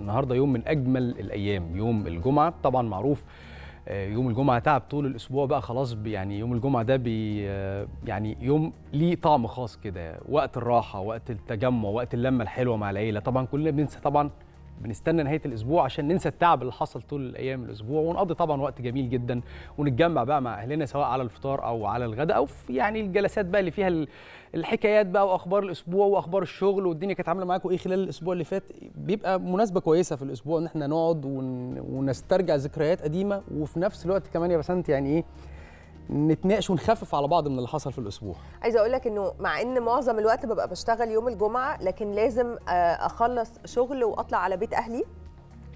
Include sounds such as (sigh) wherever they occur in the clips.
النهارده يوم من اجمل الايام يوم الجمعه طبعا معروف آه، يوم الجمعه تعب طول الاسبوع بقى خلاص يعني يوم الجمعه ده بي آه، يعني يوم ليه طعم خاص كده وقت الراحه وقت التجمع وقت اللمه الحلوه مع العيله طبعا كلنا بننسى طبعا بنستنى نهايه الاسبوع عشان ننسى التعب اللي حصل طول ايام الاسبوع ونقضي طبعا وقت جميل جدا ونتجمع بقى مع اهلنا سواء على الفطار او على الغداء او في يعني الجلسات بقى اللي فيها الحكايات بقى واخبار الاسبوع واخبار الشغل والدنيا كانت عامله معاكم ايه خلال الاسبوع اللي فات بيبقى مناسبه كويسه في الاسبوع ان احنا نقعد ونسترجع ذكريات قديمه وفي نفس الوقت كمان يا بسنت يعني ايه نتناقش ونخفف على بعض من اللي حصل في الاسبوع عايزه اقول لك انه مع ان معظم الوقت ببقى بشتغل يوم الجمعه لكن لازم آه، اخلص شغل واطلع على بيت اهلي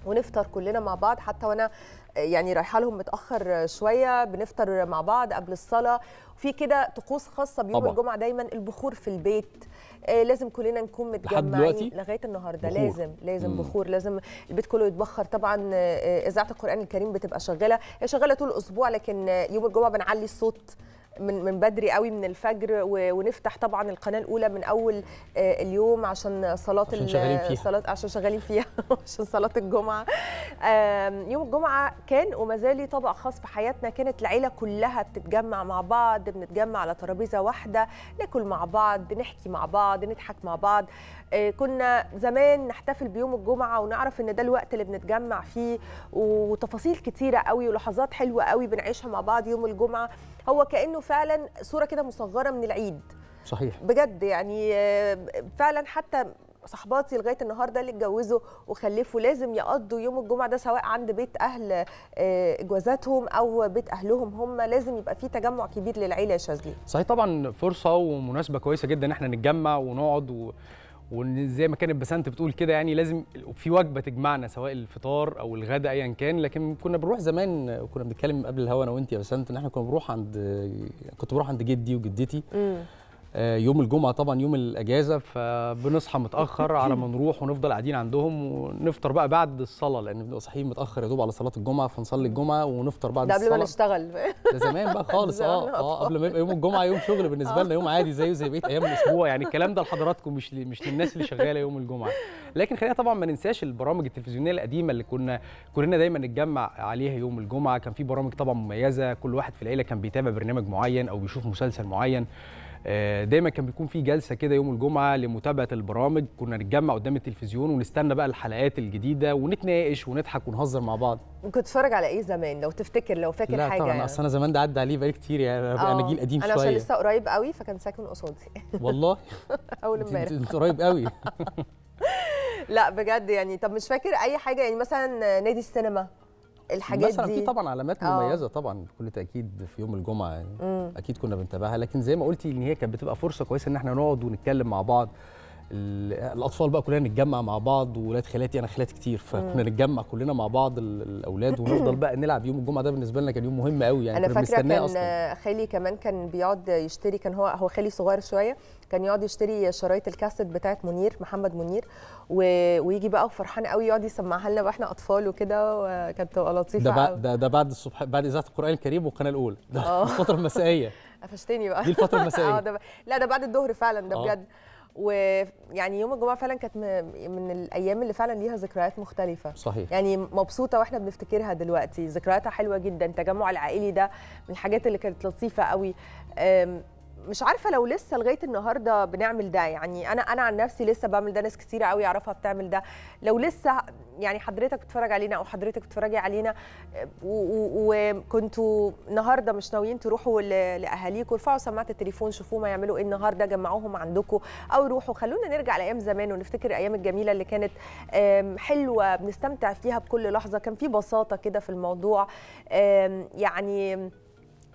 ونفطر كلنا مع بعض حتى وانا يعني رايحه لهم متاخر شويه بنفطر مع بعض قبل الصلاه وفي كده طقوس خاصه بيوم طبعا. الجمعه دايما البخور في البيت آه، لازم كلنا نكون متجمعين لغايه النهارده بخور. لازم لازم مم. بخور لازم البيت كله يتبخر طبعا آه، آه، اذاعه القران الكريم بتبقى شغاله هي شغاله طول الاسبوع لكن يوم الجمعه بنعلي الصوت من من بدري قوي من الفجر ونفتح طبعا القناه الاولى من اول آه، اليوم عشان صلاه عشان شغالين فيها صلاه عشان شغالين فيها (laughs) عشان صلاه الجمعه يوم الجمعه كان وما زال طبق خاص في حياتنا كانت العيله كلها بتتجمع مع بعض بنتجمع على ترابيزه واحده ناكل مع بعض نحكي مع بعض نضحك مع بعض آه، كنا زمان نحتفل بيوم الجمعه ونعرف ان ده الوقت اللي بنتجمع فيه وتفاصيل كتيره قوي ولحظات حلوه قوي بنعيشها مع بعض يوم الجمعه هو كانه فعلا صوره كده مصغره من العيد صحيح بجد يعني آه، فعلا حتى صحباتي لغايه النهارده اللي اتجوزوا وخلفوا لازم يقضوا يوم الجمعه ده سواء عند بيت اهل آه، جوازاتهم او بيت اهلهم هم لازم يبقى في تجمع كبير للعيله يا شاذلي صحيح طبعا فرصه ومناسبه كويسه جدا ان احنا نتجمع ونقعد و... وزي ما كانت بسنت بتقول كده يعني لازم في وجبه تجمعنا سواء الفطار او الغداء ايا كان لكن كنا بنروح زمان كنا بنتكلم قبل الهوا انا وانت يا بسنت ان احنا كنا بنروح عند كنت بروح عند جدي وجدتي آه، يوم الجمعه طبعا يوم الاجازه فبنصحى متاخر على ما نروح ونفضل قاعدين عندهم ونفطر بقى بعد الصلاه لان بنبقى صاحيين متاخر يا دوب على صلاه الجمعه فنصلي الجمعه ونفطر بعد الصلاه ده قبل ما نشتغل ده زمان بقى خالص (laughs) اه اه قبل ما يبقى يوم الجمعه يوم شغل بالنسبه لنا آه. يوم عادي زيه زي بقيه ايام الاسبوع (laughs) يعني الكلام ده لحضراتكم مش مش للناس اللي شغاله يوم الجمعه لكن خلينا طبعا ما ننساش البرامج التلفزيونيه القديمه اللي كنا كلنا دايما نتجمع عليها يوم الجمعه كان في برامج طبعا مميزه كل واحد في العيله كان بيتابع برنامج معين او بيشوف مسلسل معين آه، دايما كان بيكون في جلسه كده يوم الجمعه لمتابعه البرامج كنا نتجمع قدام التلفزيون ونستنى بقى الحلقات الجديده ونتناقش ونضحك ونهزر مع بعض ممكن تتفرج على ايه زمان لو تفتكر لو فاكر لا حاجه لا طبعا اصل انا زمان ده عدى عليه بقالي كتير يعني انا آه، جيل قديم شويه انا عشان لسه قريب قوي فكان ساكن قصادي (laughs) والله اول امبارح انت قريب قوي (laughs) لا بجد يعني طب مش فاكر اي حاجه يعني مثلا نادي السينما الحاجات مثلا دي مثلا في طبعا علامات أوه. مميزه طبعا بكل تاكيد في يوم الجمعه يعني اكيد كنا بنتابعها لكن زي ما قلتي ان هي كانت بتبقى فرصه كويسه ان احنا نقعد ونتكلم مع بعض الاطفال بقى كلنا نتجمع مع بعض واولاد خالاتي انا خالات كتير فكنا نتجمع كلنا مع بعض الاولاد ونفضل بقى نلعب يوم الجمعه ده بالنسبه لنا كان يوم مهم قوي يعني انا فاكره كان أصلاً. خالي كمان كان بيقعد يشتري كان هو هو خالي صغير شويه كان يقعد يشتري شرايط الكاسيت بتاعه منير محمد منير و... ويجي بقى وفرحان قوي يقعد يسمعها لنا واحنا اطفال وكده وكانت تبقى لطيفه ده, بقى ده, ده بعد الصبح بعد اذاعه القران الكريم والقناه الاولى ده آه. الفتره المسائيه (laughs) قفشتني بقى دي الفتره المسائيه (laughs) اه ده ب... لا ده بعد الظهر فعلا ده آه. بجد ويعني يوم الجمعه فعلا كانت من الايام اللي فعلا ليها ذكريات مختلفه صحيح يعني مبسوطه واحنا بنفتكرها دلوقتي ذكرياتها حلوه جدا التجمع العائلي ده من الحاجات اللي كانت لطيفه قوي مش عارفه لو لسه لغايه النهارده بنعمل ده يعني انا انا عن نفسي لسه بعمل ده ناس كثيره قوي يعرفها بتعمل ده لو لسه يعني حضرتك بتتفرج علينا او حضرتك بتتفرجي علينا وكنتوا النهارده مش ناويين تروحوا لاهاليكم ارفعوا سماعه التليفون شوفوا ما يعملوا ايه النهارده جمعوهم عندكم او روحوا خلونا نرجع لايام زمان ونفتكر الايام الجميله اللي كانت حلوه بنستمتع فيها بكل لحظه كان في بساطه كده في الموضوع يعني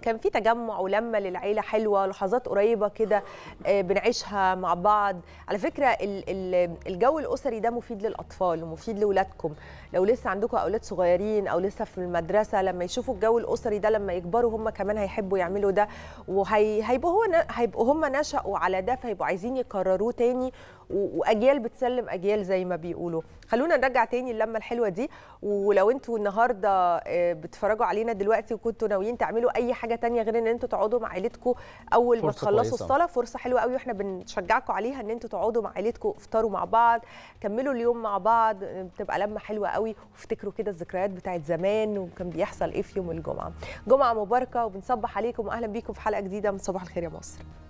كان في تجمع ولمه للعيله حلوه لحظات قريبه كده آه، بنعيشها مع بعض على فكره الجو الاسري ده مفيد للاطفال ومفيد لاولادكم لو لسه عندكم اولاد صغيرين او لسه في المدرسه لما يشوفوا الجو الاسري ده لما يكبروا هم كمان هيحبوا يعملوا ده وهيبقوا هو هيبقوا هم نشأوا على ده فهيبقوا عايزين يكرروه تاني واجيال بتسلم اجيال زي ما بيقولوا خلونا نرجع تاني اللمه الحلوه دي ولو انتوا النهارده آه، بتتفرجوا علينا دلوقتي وكنتوا ناويين تعملوا اي حاجه حاجه تانية غير ان انتوا تقعدوا مع عيلتكم اول ما تخلصوا الصلاه فرصه حلوه قوي واحنا بنشجعكم عليها ان انتوا تقعدوا مع عيلتكم افطروا مع بعض كملوا اليوم مع بعض بتبقى لمه حلوه قوي وافتكروا كده الذكريات بتاعه زمان وكان بيحصل ايه في يوم الجمعه جمعه مباركه وبنصبح عليكم واهلا بيكم في حلقه جديده من صباح الخير يا مصر